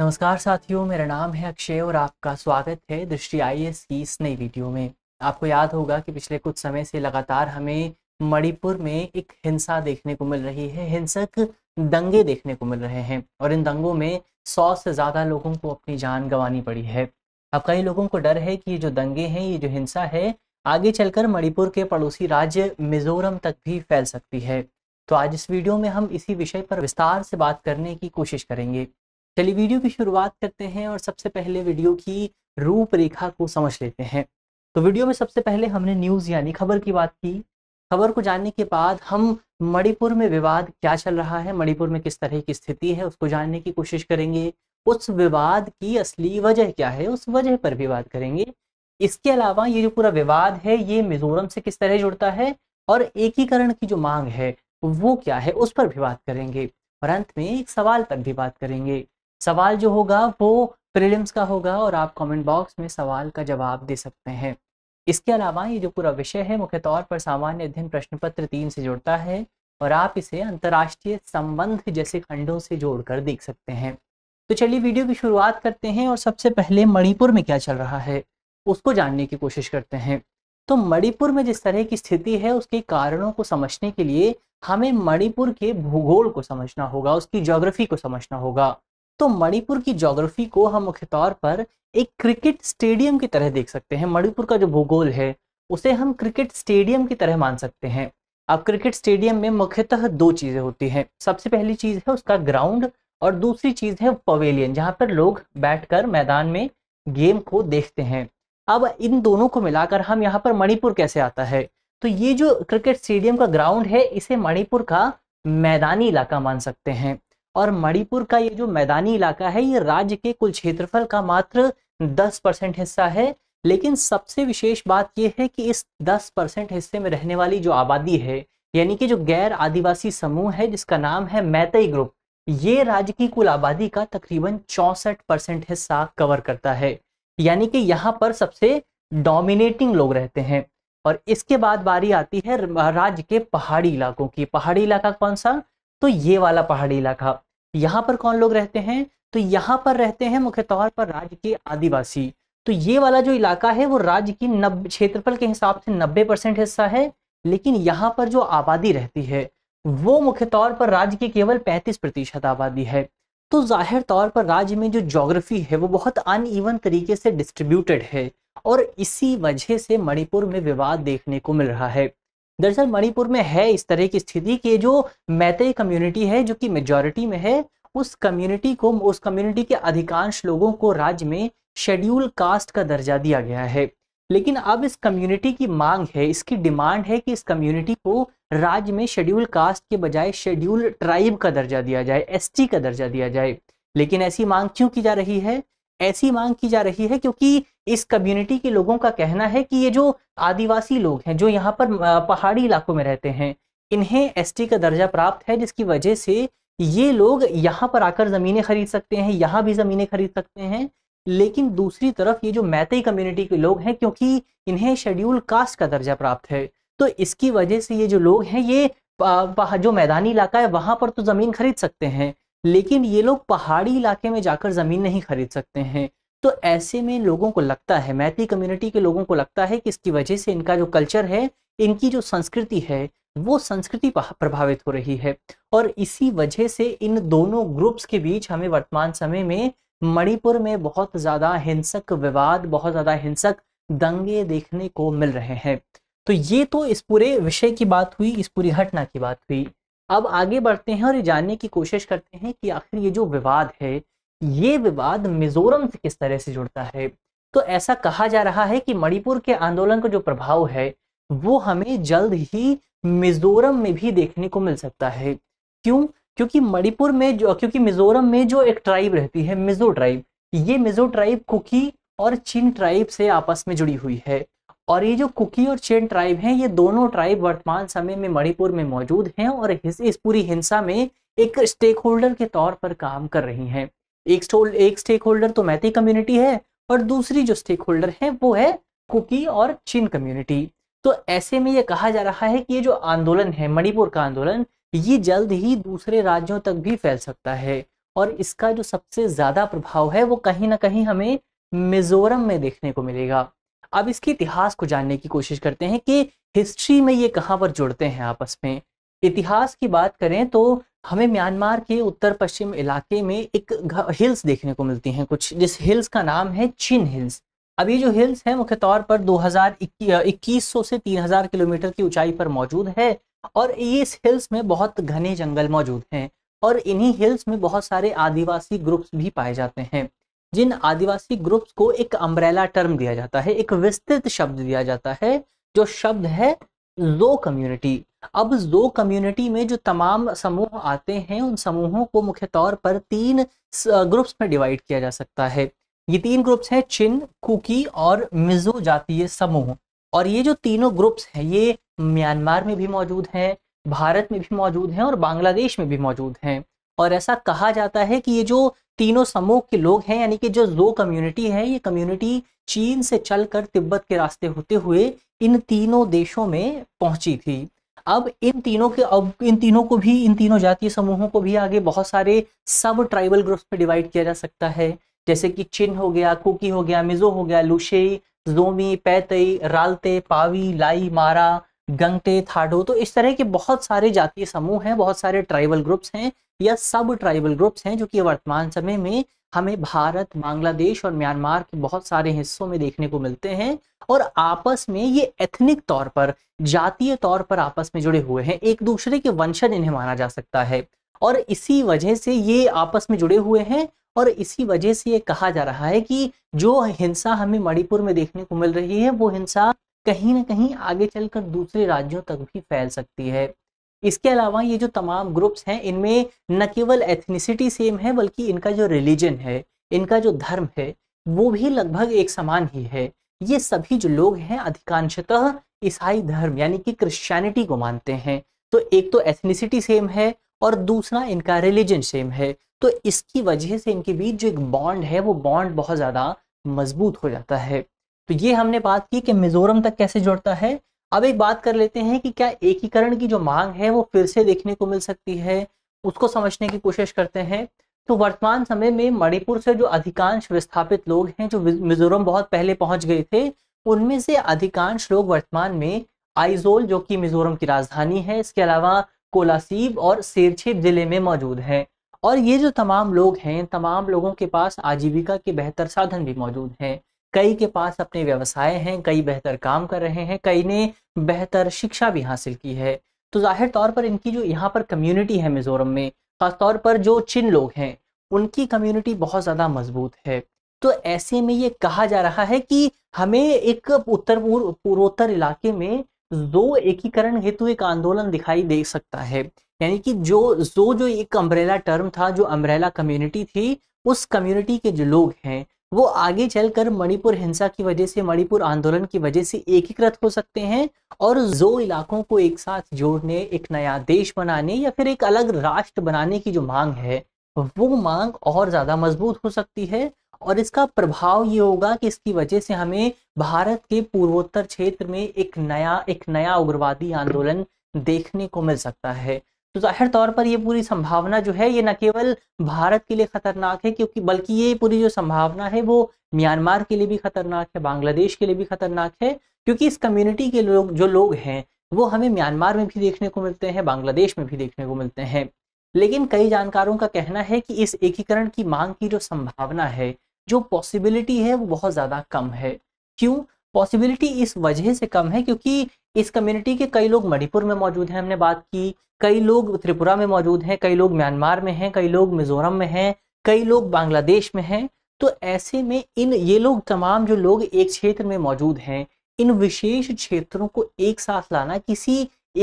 नमस्कार साथियों मेरा नाम है अक्षय और आपका स्वागत है दृष्टि एस की इस नई वीडियो में आपको याद होगा कि पिछले कुछ समय से लगातार हमें मणिपुर में एक हिंसा देखने को मिल रही है हिंसक दंगे देखने को मिल रहे हैं और इन दंगों में सौ से ज़्यादा लोगों को अपनी जान गंवानी पड़ी है अब कई लोगों को डर है कि ये जो दंगे हैं ये जो हिंसा है आगे चलकर मणिपुर के पड़ोसी राज्य मिजोरम तक भी फैल सकती है तो आज इस वीडियो में हम इसी विषय पर विस्तार से बात करने की कोशिश करेंगे चलिए वीडियो की शुरुआत करते हैं और सबसे पहले वीडियो की रूपरेखा को समझ लेते हैं तो वीडियो में सबसे पहले हमने न्यूज़ यानी खबर की बात की खबर को जानने के बाद हम मणिपुर में विवाद क्या चल रहा है मणिपुर में किस तरह की स्थिति है उसको जानने की कोशिश करेंगे उस विवाद की असली वजह क्या है उस वजह पर भी बात करेंगे इसके अलावा ये जो पूरा विवाद है ये मिजोरम से किस तरह जुड़ता है और एकीकरण की जो मांग है वो क्या है उस पर भी बात करेंगे और अंत में एक सवाल पर भी बात करेंगे सवाल जो होगा वो प्रीलिम्स का होगा और आप कमेंट बॉक्स में सवाल का जवाब दे सकते हैं इसके अलावा ये जो पूरा विषय है मुख्य तौर पर सामान्य अध्ययन प्रश्न पत्र तीन से जुड़ता है और आप इसे अंतर्राष्ट्रीय संबंध जैसे खंडों से जोड़कर देख सकते हैं तो चलिए वीडियो की शुरुआत करते हैं और सबसे पहले मणिपुर में क्या चल रहा है उसको जानने की कोशिश करते हैं तो मणिपुर में जिस तरह की स्थिति है उसके कारणों को समझने के लिए हमें मणिपुर के भूगोल को समझना होगा उसकी ज्योग्राफी को समझना होगा तो मणिपुर की जोग्राफी को हम मुख्य तौर पर एक क्रिकेट स्टेडियम की तरह देख सकते हैं मणिपुर का जो भूगोल है उसे हम क्रिकेट स्टेडियम की तरह मान सकते हैं अब क्रिकेट स्टेडियम में मुख्यतः दो चीज़ें होती हैं सबसे पहली चीज़ है उसका ग्राउंड और दूसरी चीज़ है पवेलियन जहां पर लोग बैठकर मैदान में गेम को देखते हैं अब इन दोनों को मिलाकर हम यहाँ पर मणिपुर कैसे आता है तो ये जो क्रिकेट स्टेडियम का ग्राउंड है इसे मणिपुर का मैदानी इलाका मान सकते हैं और मणिपुर का ये जो मैदानी इलाका है ये राज्य के कुल क्षेत्रफल का मात्र 10 परसेंट हिस्सा है लेकिन सबसे विशेष बात यह है कि इस 10 परसेंट हिस्से में रहने वाली जो आबादी है यानी कि जो गैर आदिवासी समूह है जिसका नाम है मैतई ग्रुप ये राज्य की कुल आबादी का तकरीबन चौसठ परसेंट हिस्सा कवर करता है यानी कि यहाँ पर सबसे डोमिनेटिंग लोग रहते हैं और इसके बाद बारी आती है राज्य के पहाड़ी इलाकों की पहाड़ी इलाका कौन सा तो ये वाला पहाड़ी इलाका यहाँ पर कौन लोग रहते हैं तो यहाँ पर रहते हैं मुख्य तौर पर राज्य के आदिवासी तो ये वाला जो इलाका है वो राज्य की नब्बे क्षेत्रफल के हिसाब से नब्बे परसेंट हिस्सा है लेकिन यहाँ पर जो आबादी रहती है वो मुख्य तौर पर राज्य की केवल पैंतीस प्रतिशत आबादी है तो जाहिर तौर पर राज्य में जो जोग्राफी है वो बहुत अनइवन तरीके से डिस्ट्रीब्यूटेड है और इसी वजह से मणिपुर में विवाद देखने को मिल रहा है दरअसल मणिपुर में है इस तरह की स्थिति कि जो मैते कम्युनिटी है जो कि मेजॉरिटी में है उस कम्युनिटी को उस कम्युनिटी के अधिकांश लोगों को राज्य में शेड्यूल कास्ट का दर्जा दिया गया है लेकिन अब इस कम्युनिटी की मांग है इसकी डिमांड है कि इस कम्युनिटी को राज्य में शेड्यूल कास्ट के बजाय शेड्यूल ट्राइब का दर्जा दिया जाए एसटी का दर्जा दिया जाए लेकिन ऐसी मांग क्यों की जा रही है ऐसी मांग की जा रही है क्योंकि इस कम्युनिटी के लोगों का कहना है कि ये जो आदिवासी लोग हैं जो यहाँ पर पहाड़ी इलाकों में रहते हैं इन्हें एसटी का दर्जा प्राप्त है जिसकी वजह से ये लोग यहाँ पर आकर ज़मीनें खरीद सकते हैं यहाँ भी ज़मीनें खरीद सकते हैं लेकिन दूसरी तरफ ये जो मैतई कम्युनिटी के लोग हैं क्योंकि इन्हें शेड्यूल कास्ट का दर्जा प्राप्त है तो इसकी वजह से ये जो लोग हैं ये जो मैदानी इलाका है वहाँ पर तो ज़मीन खरीद सकते हैं लेकिन ये लोग पहाड़ी इलाके में जाकर ज़मीन नहीं खरीद सकते हैं तो ऐसे में लोगों को लगता है मैथी कम्युनिटी के लोगों को लगता है कि इसकी वजह से इनका जो कल्चर है इनकी जो संस्कृति है वो संस्कृति प्रभावित हो रही है और इसी वजह से इन दोनों ग्रुप्स के बीच हमें वर्तमान समय में मणिपुर में बहुत ज़्यादा हिंसक विवाद बहुत ज़्यादा हिंसक दंगे देखने को मिल रहे हैं तो ये तो इस पूरे विषय की बात हुई इस पूरी घटना की बात हुई अब आगे बढ़ते हैं और ये जानने की कोशिश करते हैं कि आखिर ये जो विवाद है ये विवाद मिजोरम से किस तरह से जुड़ता है तो ऐसा कहा जा रहा है कि मणिपुर के आंदोलन का जो प्रभाव है वो हमें जल्द ही मिजोरम में भी देखने को मिल सकता है क्यों क्योंकि मणिपुर में जो क्योंकि मिजोरम में जो एक ट्राइब रहती है मिजो ट्राइब ये मिजो ट्राइब कुकी और चिन ट्राइब से आपस में जुड़ी हुई है और ये जो कुकी और चिन ट्राइब हैं ये दोनों ट्राइब वर्तमान समय में मणिपुर में मौजूद हैं और इस, इस पूरी हिंसा में एक स्टेक होल्डर के तौर पर काम कर रही हैं एक एक स्टेक होल्डर तो मैथी कम्युनिटी है और दूसरी जो स्टेक होल्डर है वो है कुकी और चिन कम्युनिटी तो ऐसे में ये कहा जा रहा है कि ये जो आंदोलन है मणिपुर का आंदोलन ये जल्द ही दूसरे राज्यों तक भी फैल सकता है और इसका जो सबसे ज़्यादा प्रभाव है वो कहीं ना कहीं हमें मिजोरम में देखने को मिलेगा अब इसके इतिहास को जानने की कोशिश करते हैं कि हिस्ट्री में ये कहाँ पर जुड़ते हैं आपस में इतिहास की बात करें तो हमें म्यांमार के उत्तर पश्चिम इलाके में एक हिल्स देखने को मिलती हैं कुछ जिस हिल्स का नाम है चिन हिल्स अब ये जो हिल्स है मुख्य तौर पर 2100 से 3000 किलोमीटर की ऊंचाई पर मौजूद है और ये इस हिल्स में बहुत घने जंगल मौजूद हैं और इन्हीं हिल्स में बहुत सारे आदिवासी ग्रुप्स भी पाए जाते हैं जिन आदिवासी ग्रुप्स को एक अम्ब्रेला टर्म दिया जाता है एक विस्तृत शब्द दिया जाता है जो शब्द है जो कम्युनिटी अब जो कम्युनिटी में जो तमाम समूह आते हैं उन समूहों को मुख्य तौर पर तीन ग्रुप्स में डिवाइड किया जा सकता है ये तीन ग्रुप्स हैं चिन कुकी और मिजो जातीय समूह और ये जो तीनों ग्रुप्स हैं ये म्यांमार में भी मौजूद हैं भारत में भी मौजूद हैं और बांग्लादेश में भी मौजूद हैं और ऐसा कहा जाता है कि ये जो तीनों समूह के लोग हैं यानी कि जो जो कम्युनिटी है ये कम्युनिटी चीन से चलकर तिब्बत के रास्ते होते हुए इन तीनों देशों में पहुंची थी अब इन तीनों के अब इन तीनों को भी इन तीनों जातीय समूहों को भी आगे बहुत सारे सब ट्राइबल ग्रुप्स में डिवाइड किया जा सकता है जैसे कि चिन हो गया कुकी हो गया मिजो हो गया लुशे जोमी पैतई रालते पावी लाई मारा गंगटे थाडो तो इस तरह के बहुत सारे जातीय समूह हैं बहुत सारे ट्राइबल ग्रुप्स हैं या सब ट्राइबल ग्रुप्स हैं जो कि वर्तमान समय में हमें भारत बांग्लादेश और म्यांमार के बहुत सारे हिस्सों में देखने को मिलते हैं और आपस में ये एथनिक तौर पर जातीय तौर पर आपस में जुड़े हुए हैं एक दूसरे के वंशज इन्हें माना जा सकता है और इसी वजह से ये आपस में जुड़े हुए हैं और इसी वजह से ये कहा जा रहा है कि जो हिंसा हमें मणिपुर में देखने को मिल रही है वो हिंसा कहीं ना कहीं आगे चलकर दूसरे राज्यों तक भी फैल सकती है इसके अलावा ये जो तमाम ग्रुप्स हैं इनमें न केवल एथनिसिटी सेम है बल्कि इनका जो रिलीजन है इनका जो धर्म है वो भी लगभग एक समान ही है ये सभी जो लोग हैं अधिकांशतः ईसाई धर्म यानी कि क्रिश्चियनिटी को मानते हैं तो एक तो एथनिसिटी सेम है और दूसरा इनका रिलीजन सेम है तो इसकी वजह से इनके बीच जो एक बॉन्ड है वो बॉन्ड बहुत ज़्यादा मजबूत हो जाता है तो ये हमने बात की कि मिजोरम तक कैसे जुड़ता है अब एक बात कर लेते हैं कि क्या एकीकरण की जो मांग है वो फिर से देखने को मिल सकती है उसको समझने की कोशिश करते हैं तो वर्तमान समय में मणिपुर से जो अधिकांश विस्थापित लोग हैं जो मिजोरम बहुत पहले पहुंच गए थे उनमें से अधिकांश लोग वर्तमान में आइजोल जो कि मिजोरम की राजधानी है इसके अलावा कोलासीब और सेरछेप जिले में मौजूद हैं और ये जो तमाम लोग हैं तमाम लोगों के पास आजीविका के बेहतर साधन भी मौजूद हैं कई के पास अपने व्यवसाय हैं कई बेहतर काम कर रहे हैं कई ने बेहतर शिक्षा भी हासिल की है तो जाहिर तौर पर इनकी जो यहाँ पर कम्युनिटी है मिज़ोरम में ख़ासतौर पर जो चिन लोग हैं उनकी कम्युनिटी बहुत ज़्यादा मजबूत है तो ऐसे में ये कहा जा रहा है कि हमें एक उत्तर पूर्व पूर्वोत्तर इलाके में जो एकीकरण हेतु एक आंदोलन दिखाई दे सकता है यानी कि जो जो जो एक अम्ब्रेला टर्म था जो अम्ब्रेला कम्युनिटी थी उस कम्युनिटी के जो लोग हैं वो आगे चलकर मणिपुर हिंसा की वजह से मणिपुर आंदोलन की वजह से एकीकृत हो सकते हैं और जो इलाकों को एक साथ जोड़ने एक नया देश बनाने या फिर एक अलग राष्ट्र बनाने की जो मांग है वो मांग और ज़्यादा मजबूत हो सकती है और इसका प्रभाव ये होगा कि इसकी वजह से हमें भारत के पूर्वोत्तर क्षेत्र में एक नया एक नया उग्रवादी आंदोलन देखने को मिल सकता है तो जाहिर तौर पर ये पूरी संभावना जो है ये न केवल भारत के लिए खतरनाक है क्योंकि बल्कि ये पूरी जो संभावना है वो म्यांमार के लिए भी खतरनाक है बांग्लादेश के लिए भी खतरनाक है क्योंकि इस कम्युनिटी के लोग जो लोग हैं वो हमें म्यांमार में भी देखने को मिलते हैं बांग्लादेश में भी देखने को मिलते हैं लेकिन कई जानकारों का कहना है कि इस एकीकरण की मांग की जो संभावना है जो पॉसिबिलिटी है वो बहुत ज़्यादा कम है क्यों पॉसिबिलिटी इस वजह से कम है क्योंकि इस कम्युनिटी के कई लोग मणिपुर में मौजूद हैं हमने बात की कई लोग त्रिपुरा में मौजूद हैं कई लोग म्यांमार में हैं कई लोग मिजोरम में हैं कई लोग बांग्लादेश में हैं तो ऐसे में इन ये लोग तमाम जो लोग एक क्षेत्र में मौजूद हैं इन विशेष क्षेत्रों को एक साथ लाना किसी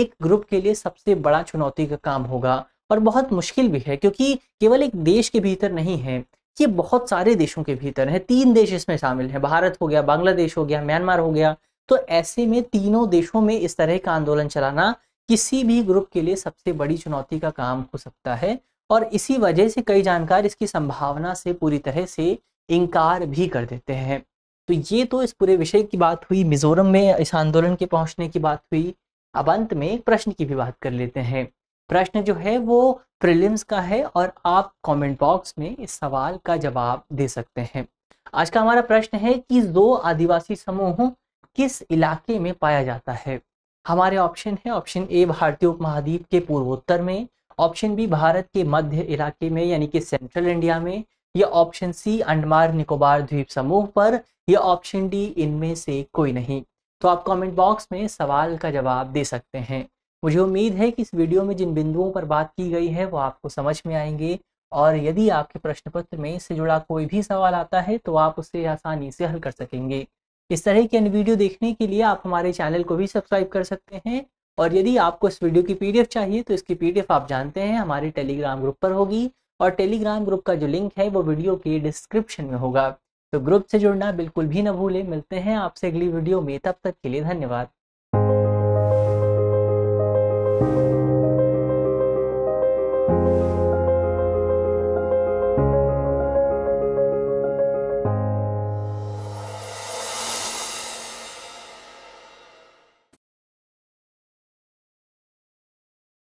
एक ग्रुप के लिए सबसे बड़ा चुनौती का काम होगा और बहुत मुश्किल भी है क्योंकि केवल एक देश के भीतर नहीं है ये बहुत सारे देशों के भीतर है तीन देश इसमें शामिल हैं भारत हो गया बांग्लादेश हो गया म्यांमार हो गया तो ऐसे में तीनों देशों में इस तरह का आंदोलन चलाना किसी भी ग्रुप के लिए सबसे बड़ी चुनौती का काम हो सकता है और इसी वजह से कई जानकार इसकी संभावना से पूरी तरह से इनकार भी कर देते हैं तो ये तो इस पूरे विषय की बात हुई मिजोरम में इस आंदोलन के पहुंचने की बात हुई अब अंत में प्रश्न की भी बात कर लेते हैं प्रश्न जो है वो प्रीलिम्स का है और आप कमेंट बॉक्स में इस सवाल का जवाब दे सकते हैं आज का हमारा प्रश्न है कि दो आदिवासी समूह किस इलाके में पाया जाता है हमारे ऑप्शन है ऑप्शन ए भारतीय उपमहाद्वीप के पूर्वोत्तर में ऑप्शन बी भारत के मध्य इलाके में यानी कि सेंट्रल इंडिया में या ऑप्शन सी अंडमान निकोबार द्वीप समूह पर या ऑप्शन डी इनमें से कोई नहीं तो आप कमेंट बॉक्स में सवाल का जवाब दे सकते हैं मुझे उम्मीद है कि इस वीडियो में जिन बिंदुओं पर बात की गई है वो आपको समझ में आएंगे और यदि आपके प्रश्न पत्र में इससे जुड़ा कोई भी सवाल आता है तो आप उसे आसानी से हल कर सकेंगे इस तरह की अन्य वीडियो देखने के लिए आप हमारे चैनल को भी सब्सक्राइब कर सकते हैं और यदि आपको इस वीडियो की पीडीएफ चाहिए तो इसकी पीडीएफ आप जानते हैं हमारे टेलीग्राम ग्रुप पर होगी और टेलीग्राम ग्रुप का जो लिंक है वो वीडियो के डिस्क्रिप्शन में होगा तो ग्रुप से जुड़ना बिल्कुल भी ना भूलें मिलते हैं आपसे अगली वीडियो में तब तक के लिए धन्यवाद you